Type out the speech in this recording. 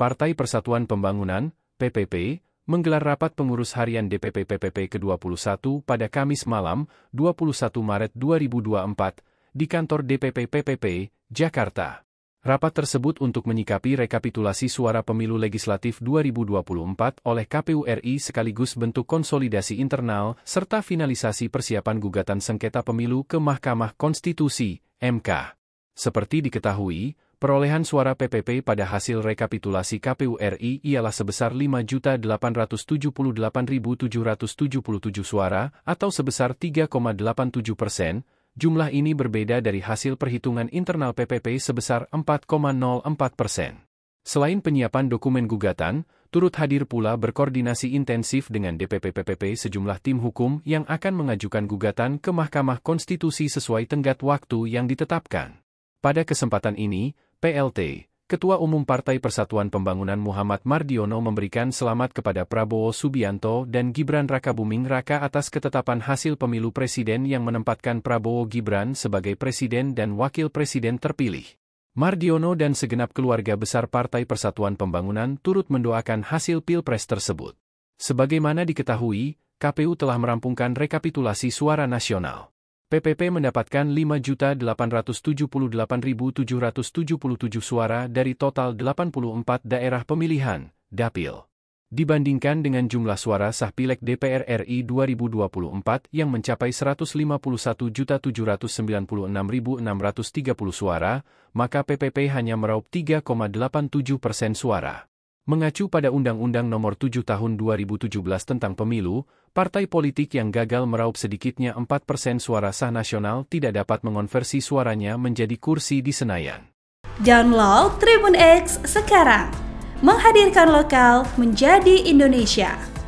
Partai Persatuan Pembangunan, PPP, menggelar rapat pengurus harian DPP PPP ke-21 pada Kamis malam, 21 Maret 2024, di kantor DPP PPP, Jakarta. Rapat tersebut untuk menyikapi rekapitulasi suara pemilu legislatif 2024 oleh KPU RI sekaligus bentuk konsolidasi internal serta finalisasi persiapan gugatan sengketa pemilu ke Mahkamah Konstitusi, MK. Seperti diketahui, Perolehan suara PPP pada hasil rekapitulasi KPU RI ialah sebesar 5.878.777 suara atau sebesar 3,87 persen. Jumlah ini berbeda dari hasil perhitungan internal PPP sebesar 4,04 persen. Selain penyiapan dokumen gugatan, turut hadir pula berkoordinasi intensif dengan DPP PPP sejumlah tim hukum yang akan mengajukan gugatan ke Mahkamah Konstitusi sesuai tenggat waktu yang ditetapkan. Pada kesempatan ini, PLT, Ketua Umum Partai Persatuan Pembangunan Muhammad Mardiono memberikan selamat kepada Prabowo Subianto dan Gibran Rakabuming Raka atas ketetapan hasil pemilu presiden yang menempatkan Prabowo Gibran sebagai presiden dan wakil presiden terpilih. Mardiono dan segenap keluarga besar Partai Persatuan Pembangunan turut mendoakan hasil pilpres tersebut. Sebagaimana diketahui, KPU telah merampungkan rekapitulasi suara nasional. PPP mendapatkan 5.878.777 suara dari total 84 daerah pemilihan, dapil. Dibandingkan dengan jumlah suara sah pilek DPR RI 2024 yang mencapai 151.796.630 suara, maka PPP hanya meraup 3,87 persen suara. Mengacu pada Undang-Undang Nomor 7 Tahun 2017 tentang Pemilu, partai politik yang gagal meraup sedikitnya 4 persen suara sah nasional tidak dapat mengonversi suaranya menjadi kursi di Senayan. Download Tribun X sekarang, menghadirkan lokal menjadi Indonesia.